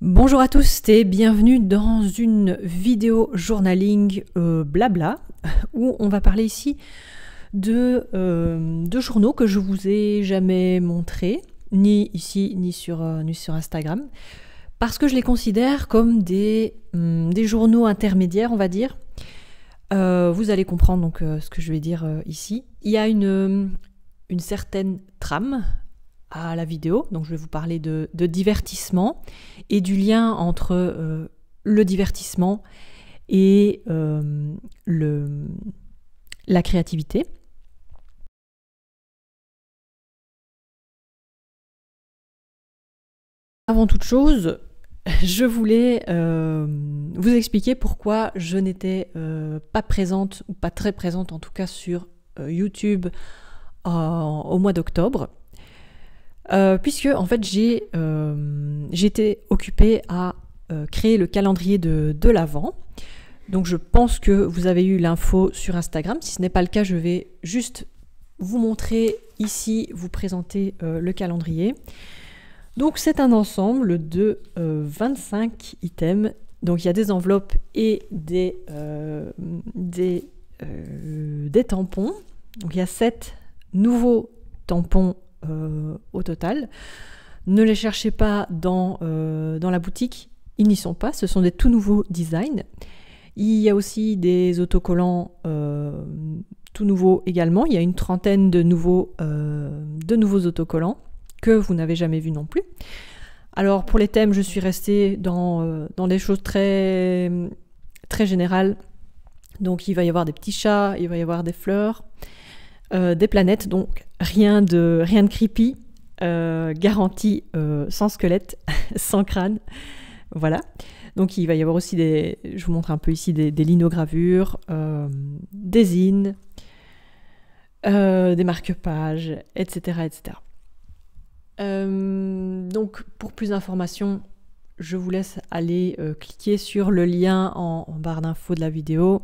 Bonjour à tous et bienvenue dans une vidéo journaling euh, blabla où on va parler ici de, euh, deux journaux que je vous ai jamais montrés, ni ici ni sur, euh, ni sur Instagram, parce que je les considère comme des, hum, des journaux intermédiaires, on va dire. vous allez comprendre donc ce que je vais dire ici. Il y a une, une certaine trame à la vidéo. Donc je vais vous parler de, divertissement et du lien entre euh, le divertissement et euh, le, la créativité. Avant toute chose, je voulais euh, vous expliquer pourquoi je n'étais pas présente, ou pas très présente en tout cas sur YouTube au mois d'octobre. Euh, puisque en fait j'ai euh, j'étais occupée à euh, créer le calendrier de, de l'avant. Donc je pense que vous avez eu l'info sur Instagram. Si ce n'est pas le cas, je vais juste vous montrer ici, vous présenter le calendrier. Donc c'est un ensemble de 25 items. Donc il y a des enveloppes et des, des, des tampons. Donc il y a 7 nouveaux tampons euh, au total. Ne les cherchez pas dans, euh, dans la boutique, ils n'y sont pas, ce sont des tout nouveaux designs. Il y a aussi des autocollants euh, tout nouveaux également. Il y a une trentaine de nouveaux, de nouveaux autocollants que vous n'avez jamais vus non plus. Alors pour les thèmes, je suis restée dans, dans des choses très, très générales. Donc il va y avoir des petits chats, il va y avoir des fleurs, euh, des planètes, donc rien de, rien de creepy, euh, garantie euh, sans squelette, sans crâne. Voilà. Donc il va y avoir aussi des, je vous montre un peu ici des, linogravures, des innes, des marque-pages, etc., etc. donc pour plus d'informations, je vous laisse aller cliquer sur le lien en barre d'infos de la vidéo.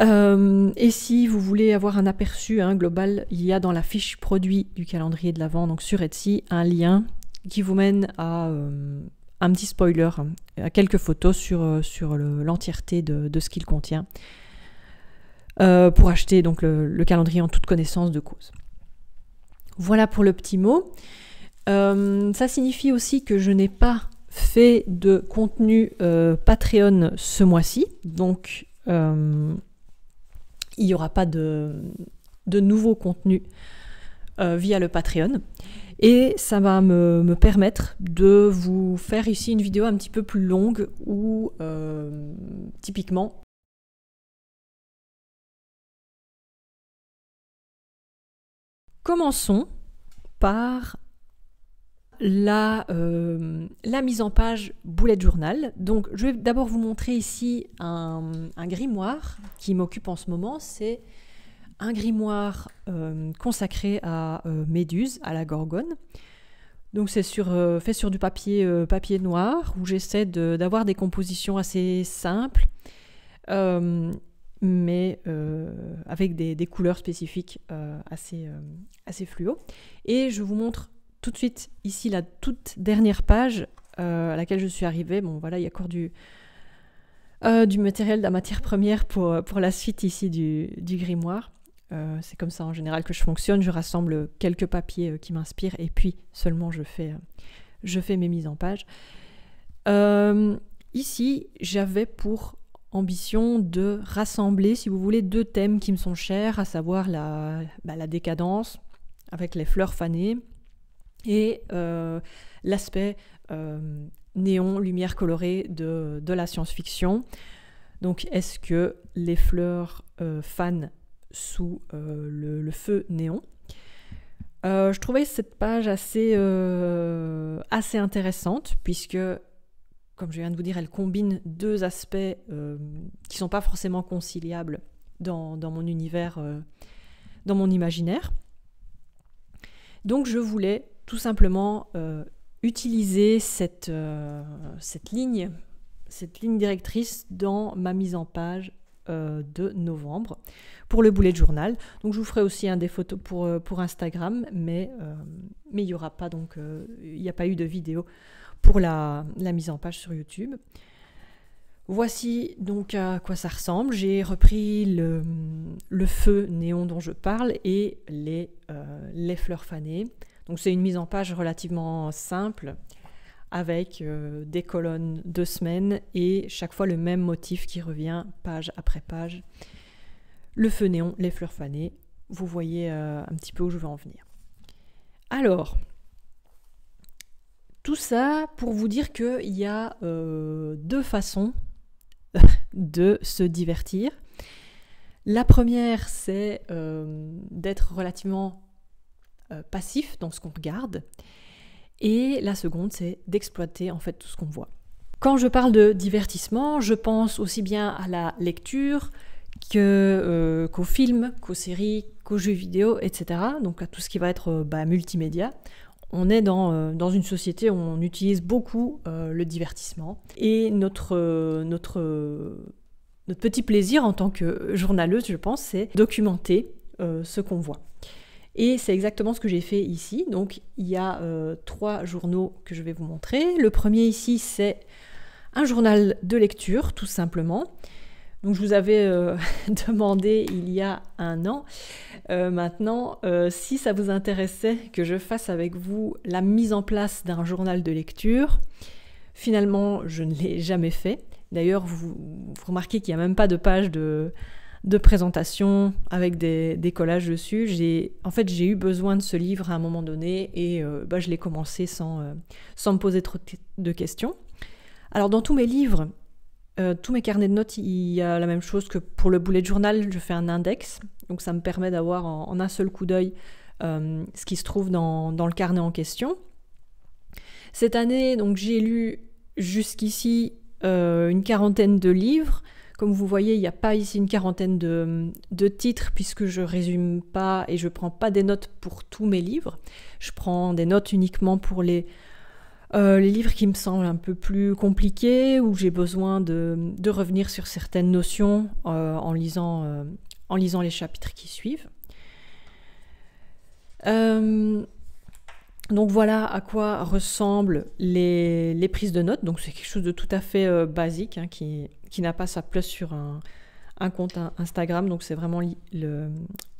Euh, et si vous voulez avoir un aperçu hein, global, il y a dans la fiche produit du calendrier de l'Avent, donc sur Etsy, un lien qui vous mène à euh, un petit spoiler, hein, à quelques photos sur, euh, sur l'entièreté de, ce qu'il contient, pour acheter donc le, le, calendrier en toute connaissance de cause. Voilà pour le petit mot. ça signifie aussi que je n'ai pas fait de contenu Patreon ce mois-ci, donc il n'y aura pas de, de nouveaux contenus euh, via le Patreon. Et ça va me, permettre de vous faire ici une vidéo un petit peu plus longue où euh, typiquement Commençons par euh, la, mise en page bullet journal. Donc je vais d'abord vous montrer ici un, grimoire qui m'occupe en ce moment. C'est un grimoire euh, consacré à euh, Méduse, à la Gorgone. Donc c'est sur, fait sur du papier, papier noir où j'essaie d'avoir des compositions assez simples mais avec des, couleurs spécifiques assez, assez fluo. Et je vous montre tout de suite ici la toute dernière page euh, à laquelle je suis arrivée. Bon voilà, il y a encore du, euh, matériel, de la matière première pour, euh, la suite ici du, grimoire. c'est comme ça en général que je fonctionne. Je rassemble quelques papiers qui m'inspirent et puis seulement je fais, je fais mes mises en page. ici, j'avais pour ambition de rassembler, si vous voulez, deux thèmes qui me sont chers, à savoir la bah, décadence avec les fleurs fanées et euh, l'aspect euh, néon, lumière colorée de, la science-fiction. Donc est-ce que les fleurs euh, fanent sous le, feu néon je trouvais cette page assez, assez intéressante puisque, comme je viens de vous dire, elle combine deux aspects qui ne sont pas forcément conciliables dans, dans mon univers, dans mon imaginaire. Donc je voulais simplement euh, utiliser cette, euh, cette, ligne, cette ligne directrice dans ma mise en page euh, de novembre pour le boulet de journal. Donc je vous ferai aussi un des photos pour, pour Instagram, mais mais il n'y aura pas donc il n'y a pas eu de vidéo pour la, la mise en page sur YouTube. Voici donc à quoi ça ressemble. J'ai repris le, le, feu néon dont je parle et les, les fleurs fanées. Donc c'est une mise en page relativement simple avec euh, des colonnes de semaines et chaque fois le même motif qui revient page après page. Le feu les fleurs fanées, vous voyez euh, un petit peu où je veux en venir. Alors, tout ça pour vous dire qu'il y a euh, deux façons de se divertir. La première, c'est d'être relativement euh, passif dans ce qu'on regarde. Et la seconde, c'est d'exploiter en fait tout ce qu'on voit. Quand je parle de divertissement, je pense aussi bien à la lecture euh, qu'aux films, qu'aux séries, qu'aux jeux vidéo, etc. Donc à tout ce qui va être euh, bah, multimédia. On est dans, une société où on utilise beaucoup le divertissement. Et notre, petit plaisir en tant que journaliste je pense, c'est documenter ce qu'on voit. Et c'est exactement ce que j'ai fait ici. Donc il y a euh, trois journaux que je vais vous montrer. Le premier ici, c'est un journal de lecture, tout simplement. Donc je vous avais euh, demandé il y a un an euh, maintenant si ça vous intéressait que je fasse avec vous la mise en place d'un journal de lecture. Finalement, je ne l'ai jamais fait. D'ailleurs, vous, vous, remarquez qu'il n'y a même pas de page de, de présentation avec des, collages dessus. J'ai, en fait, j'ai eu besoin de ce livre à un moment donné et euh, bah, je l'ai commencé sans, euh, sans me poser trop de questions. Alors, dans tous mes livres, euh, tous mes carnets de notes, il y a la même chose que pour le boulet de journal, je fais un index. Donc, ça me permet d'avoir en, un seul coup d'œil ce qui se trouve dans, le carnet en question. Cette année, donc, j'ai lu jusqu'ici une quarantaine de livres. Comme vous voyez, il n'y a pas ici une quarantaine de, titres puisque je résume pas et je prends pas des notes pour tous mes livres. Je prends des notes uniquement pour les, euh, livres qui me semblent un peu plus compliqués, où j'ai besoin de, revenir sur certaines notions euh, euh, en, lisant, les chapitres qui suivent. donc voilà à quoi ressemblent les, prises de notes. Donc c'est quelque chose de tout à fait basique hein, qui qui n'a pas sa place sur un, compte Instagram. Donc c'est vraiment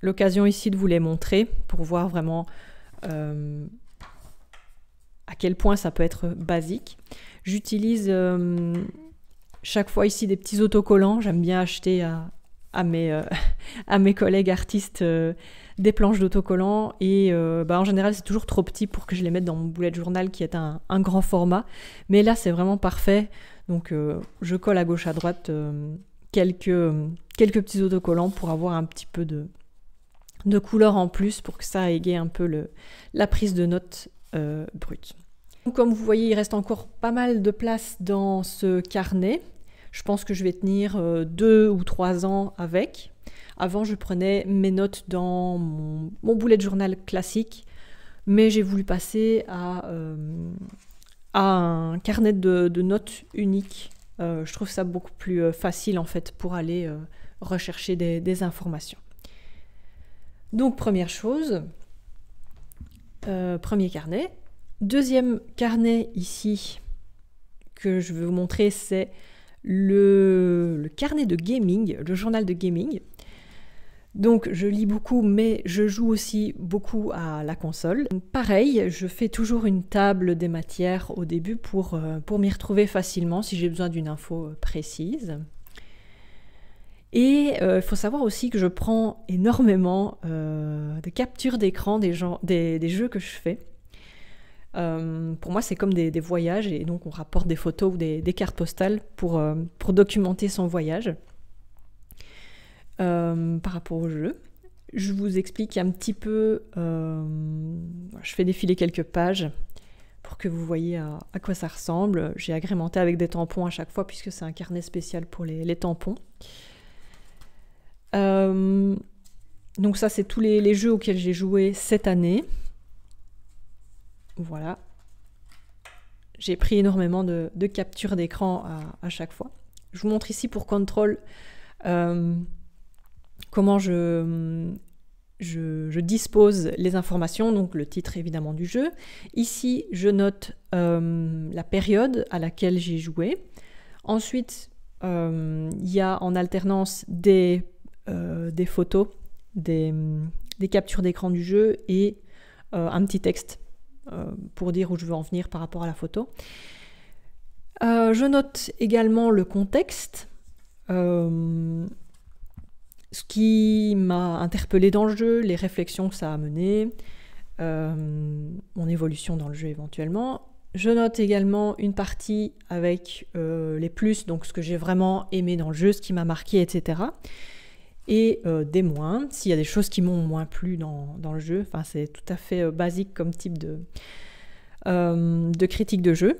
l'occasion ici de vous les montrer pour voir vraiment euh, à quel point ça peut être basique. J'utilise euh, chaque fois ici des petits autocollants. J'aime bien acheter à, mes, euh, à mes collègues artistes des planches d'autocollants. Et bah, en général, c'est toujours trop petit pour que je les mette dans mon de journal qui est un, un grand format. Mais là, c'est vraiment parfait. Donc euh, je colle à gauche à droite euh, quelques, quelques petits autocollants pour avoir un petit peu de, de couleur en plus pour que ça égaye un peu le, la prise de notes euh, brute. comme vous voyez, il reste encore pas mal de place dans ce carnet. Je pense que je vais tenir deux ou trois ans avec. Avant, je prenais mes notes dans mon, boulet de journal classique, mais j'ai voulu passer à, un carnet de, notes unique. Euh, je trouve ça beaucoup plus euh, facile en fait pour aller euh, rechercher des, informations. Donc première chose, premier carnet. Deuxième carnet ici que je vais vous montrer, c'est le, carnet de gaming, le journal de gaming. Donc je lis beaucoup, mais je joue aussi beaucoup à la console. Pareil, je fais toujours une table des matières au début pour, euh, pour m'y retrouver facilement si j'ai besoin d'une info euh, précise. Et euh, il faut savoir aussi que je prends énormément de captures d'écran des, jeux que je fais. pour moi, c'est comme des, voyages et donc on rapporte des photos ou des, cartes postales pour documenter son voyage. Euh, par rapport au jeu. Je vous explique un petit peu, euh, je fais défiler quelques pages pour que vous voyez à, quoi ça ressemble. J'ai agrémenté avec des tampons à chaque fois puisque c'est un carnet spécial pour les, tampons. Euh, donc ça, c'est tous les, jeux auxquels j'ai joué cette année. Voilà. J'ai pris énormément de, captures d'écran à, chaque fois. Je vous montre ici pour Control comment je, je, dispose les informations, donc le titre évidemment du jeu. Ici, je note euh, la période à laquelle j'ai joué. Ensuite, euh, il y a en alternance des, euh, des photos, des, des captures d'écran du jeu et un petit texte pour dire où je veux en venir par rapport à la photo. je note également le contexte ce qui m'a interpellé dans le jeu, les réflexions que ça a menées, euh, mon évolution dans le jeu éventuellement. Je note également une partie avec euh, les plus, donc ce que j'ai vraiment aimé dans le jeu, ce qui m'a marqué, etc. Et euh, des moins, s'il y a des choses qui m'ont moins plu dans, le jeu. Enfin, c'est tout à fait basique comme type de, de critique de jeu.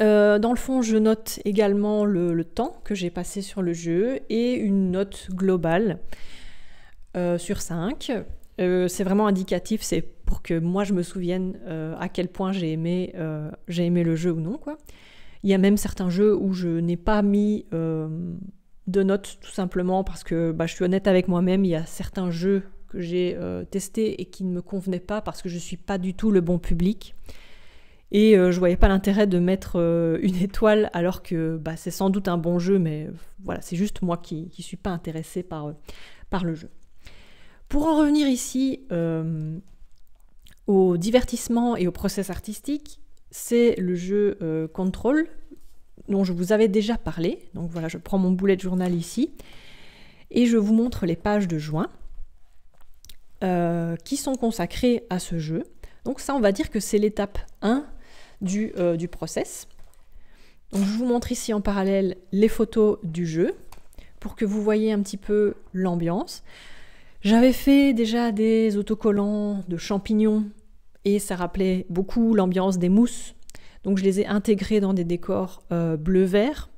Euh, dans le fond, je note également le, temps que j'ai passé sur le jeu et une note globale euh, sur 5. Euh, c'est vraiment indicatif, c'est pour que moi je me souvienne à quel point j'ai aimé, le jeu ou non. Il y a même certains jeux où je n'ai pas mis de notes tout simplement parce que bah, je suis honnête avec moi-même, il y a certains jeux que j'ai testés et qui ne me convenaient pas parce que je ne suis pas du tout le bon public. Et je euh, je voyais pas l'intérêt de mettre euh, une étoile alors que bah, c'est sans doute un bon jeu, mais voilà, c'est juste moi qui ne suis pas intéressée par, euh, par le jeu. Pour en revenir ici au divertissement et au process artistique, c'est le jeu Control dont je vous avais déjà parlé. Donc voilà, je prends mon boulet de journal ici et je vous montre les pages de juin qui sont consacrées à ce jeu. Donc ça, on va dire que c'est l'étape 1 euh, du, process. je vous montre ici en parallèle les photos du jeu pour que vous voyez un petit peu l'ambiance. J'avais fait déjà des autocollants de champignons et ça rappelait beaucoup l'ambiance des mousses. Donc je les ai intégrés dans des décors euh, bleu-vert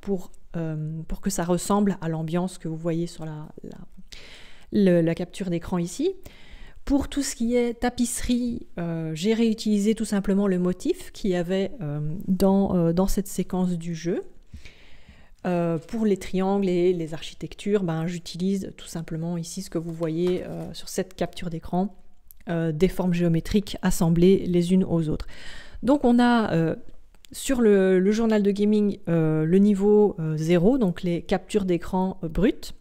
euh, pour, que ça ressemble à l'ambiance que vous voyez sur la, la capture d'écran ici. Pour tout ce qui est tapisserie, euh, j'ai réutilisé tout simplement le motif qu'il y avait euh, dans, euh, dans, cette séquence du jeu. pour les triangles et les architectures, ben, j'utilise tout simplement ici ce que vous voyez sur cette capture d'écran, des formes géométriques assemblées les unes aux autres. Donc on a sur le, journal de gaming, le niveau 0, donc les captures d'écran brutes,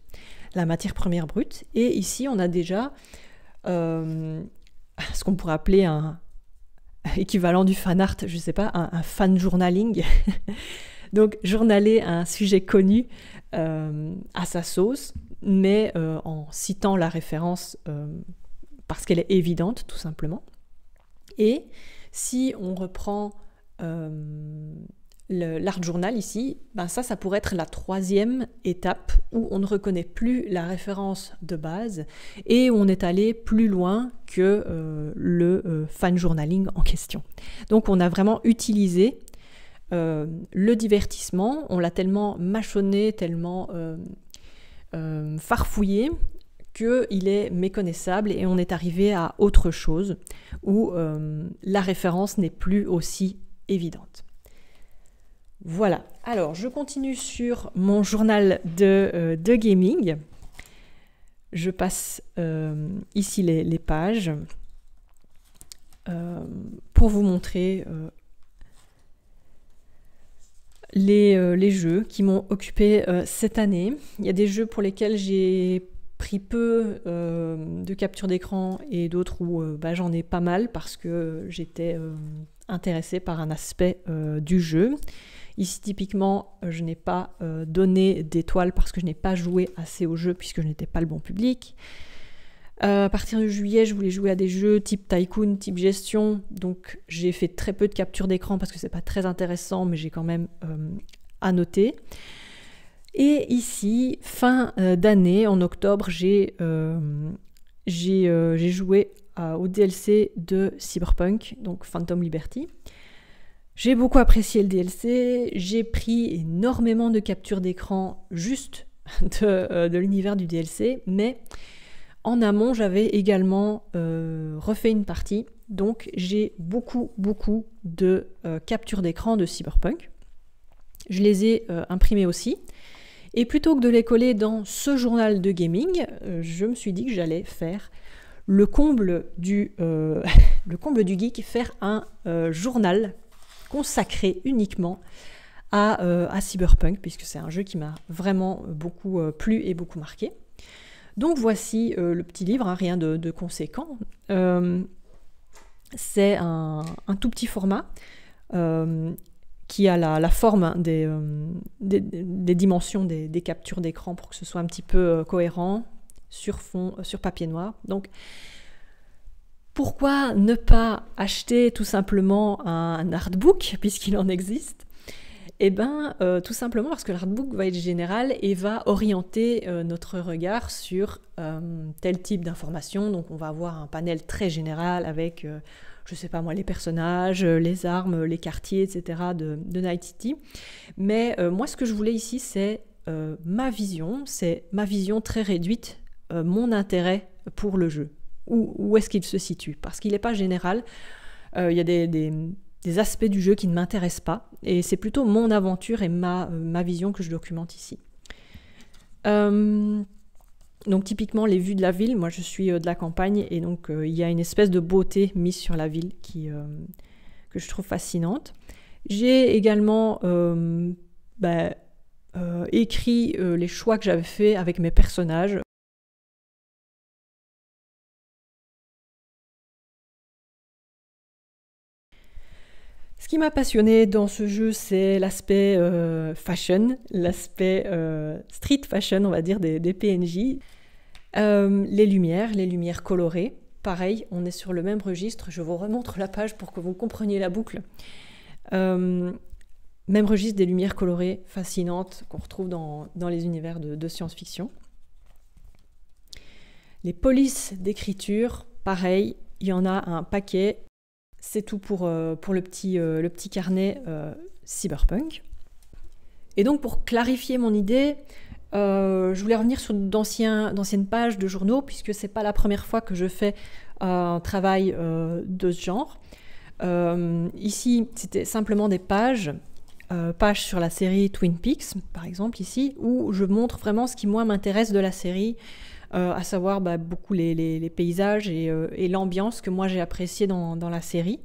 la matière première brute. Et ici, on a déjà euh, ce qu'on pourrait appeler un équivalent du fan art, je sais pas, un, fan journaling. Donc journaler un sujet connu euh, à sa sauce, mais euh, en citant la référence parce qu'elle est évidente, tout simplement. Et si on reprend l'art journal ici, ben ça, ça pourrait être la troisième étape où on ne reconnaît plus la référence de base et on est allé plus loin que euh, le euh, fan journaling en question. Donc on a vraiment utilisé euh, le divertissement, on l'a tellement mâchonné, tellement farfouillé qu'il est méconnaissable et on est arrivé à autre chose où la référence n'est plus aussi évidente. Voilà, alors je continue sur mon journal de, euh, gaming. Je passe euh, ici les, pages euh, pour vous montrer les, jeux qui m'ont occupé cette année. Il y a des jeux pour lesquels j'ai pris peu de captures d'écran et d'autres où bah, j'en ai pas mal parce que j'étais intéressée par un aspect du jeu. Ici, typiquement, euh, je n'ai pas euh, donné d'étoiles parce que je n'ai pas joué assez au jeu puisque je n'étais pas le bon public. Euh, à partir de juillet, je voulais jouer à des jeux type tycoon, type gestion. Donc j'ai fait très peu de captures d'écran parce que c'est pas très intéressant, mais j'ai quand même à noter. Et ici, fin d'année, en octobre, j'ai joué au DLC de Cyberpunk, donc Phantom Liberty. J'ai beaucoup apprécié le DLC, j'ai pris énormément de captures d'écran juste euh, de, l'univers du DLC, mais en amont j'avais également euh, refait une partie, donc j'ai beaucoup beaucoup de euh, captures d'écran de Cyberpunk. Je les ai imprimées aussi, et plutôt que de les coller dans ce journal de gaming, je me suis dit que j'allais faire le comble du, le comble du geek, faire un journal consacré uniquement à, euh, à Cyberpunk, puisque c'est un jeu qui m'a vraiment euh, beaucoup euh, plu et beaucoup marqué. Donc voici le petit livre, hein, rien de, conséquent. c'est un, tout petit format qui a la, forme hein, des, des, dimensions des, captures d'écran pour que ce soit un petit peu cohérent sur, fond, sur papier noir. Donc pourquoi ne pas acheter tout simplement un artbook, puisqu'il en existe Eh bien, euh, tout simplement parce que l'artbook va être général et va orienter euh, notre regard sur euh, tel type d'information. Donc, on va avoir un panel très général avec, je ne sais pas moi, les personnages, les armes, les quartiers, etc. de, de Night City. Mais moi, ce que je voulais ici, c'est ma vision, c'est ma vision très réduite, mon intérêt pour le jeu où, est-ce qu'il se situe, parce qu'il n'est pas général. Euh, il y a des, aspects du jeu qui ne m'intéressent pas, et c'est plutôt mon aventure et ma, euh, vision que je documente ici. Euh, donc typiquement les vues de la ville, moi je suis de la campagne, et donc il y a une espèce de beauté mise sur la ville qui, que je trouve fascinante. J'ai également bah, écrit les choix que j'avais fait avec mes personnages Ce qui m'a passionné dans ce jeu, c'est l'aspect euh, fashion, l'aspect euh, street fashion, on va dire, des, PNJ. Euh, les lumières, les lumières colorées. Pareil, on est sur le même registre. Je vous remontre la page pour que vous compreniez la boucle. même registre des lumières colorées fascinantes qu'on retrouve dans, les univers de science-fiction. Les polices d'écriture, pareil, il y en a un paquet c'est tout pour, euh, euh, le, petit, carnet euh, cyberpunk. Et donc pour clarifier mon idée, je voulais revenir sur d'anciennes pages de journaux, puisque c'est pas la première fois que je fais un travail de ce genre. ici, c'était simplement des pages, pages sur la série Twin Peaks, par exemple, ici, où je montre vraiment ce qui, moi, m'intéresse de la série, euh, à savoir bah, beaucoup les, paysages euh, et, l'ambiance que moi j'ai apprécié dans, la série.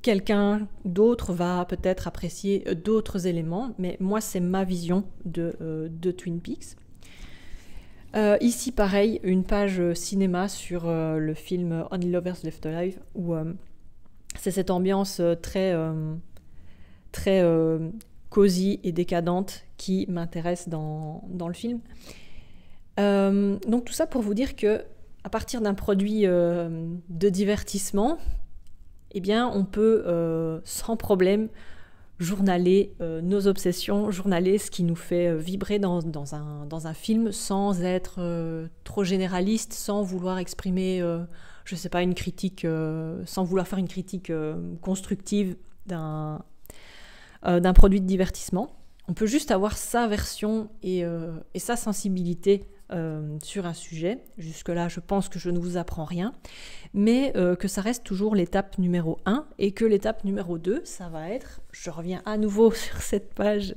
Quelqu'un d'autre va peut-être apprécier euh, d'autres éléments, mais moi c'est ma vision de, Twin Peaks. ici, pareil, une page cinéma sur le film Only Lovers Left Alive, où c'est cette ambiance très, très cosy et décadente qui m'intéresse dans, le film. Euh, donc tout ça pour vous dire que à partir d'un produit euh, de divertissement, eh bien on peut euh, sans problème journaler nos obsessions, journaler ce qui nous fait vibrer dans, un, dans un, film sans être trop généraliste, sans vouloir exprimer, je sais pas, une critique, sans vouloir faire une critique constructive d'un produit de divertissement. On peut juste avoir sa version et, et sa sensibilité euh, sur un sujet. Jusque-là, je pense que je ne vous apprends rien, mais euh, que ça reste toujours l'étape numéro 1 et que l'étape numéro 2, ça va être, je reviens à nouveau sur cette page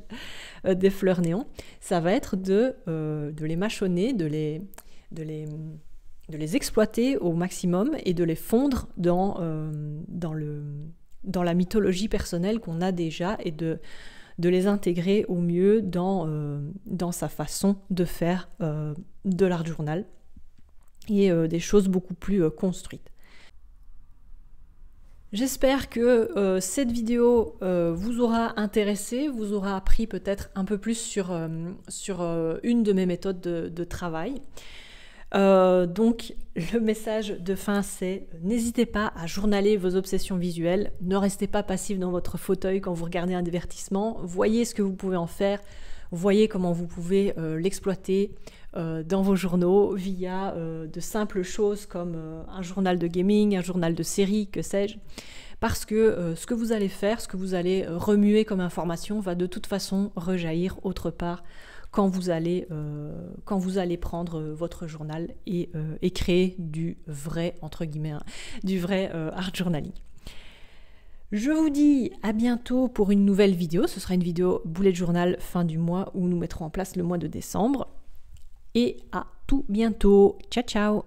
euh, des fleurs néons, ça va être de, de les mâchonner, de les, de, de les exploiter au maximum et de les fondre dans, dans, le, dans la mythologie personnelle qu'on a déjà et de de les intégrer au mieux dans, euh, sa façon de faire euh, de l'art journal et euh, des choses beaucoup plus construites. J'espère que cette vidéo vous aura intéressé, vous aura appris peut-être un peu plus sur, une de mes méthodes de travail. Euh, donc le message de fin, c'est n'hésitez pas à journaler vos obsessions visuelles, ne restez pas passif dans votre fauteuil quand vous regardez un divertissement, voyez ce que vous pouvez en faire, voyez comment vous pouvez euh, l'exploiter euh, dans vos journaux via de simples choses comme un journal de gaming, un journal de série, que sais-je parce que ce que vous allez faire, ce que vous allez remuer comme information va de toute façon rejaillir autre part quand vous allez, euh, quand vous allez prendre euh, votre journal euh, et, créer du vrai, entre guillemets, hein, du vrai art journaling. Je vous dis à bientôt pour une nouvelle vidéo. Ce sera une vidéo boulet de journal fin du mois où nous mettrons en place le mois de décembre. Et à tout bientôt. Ciao ciao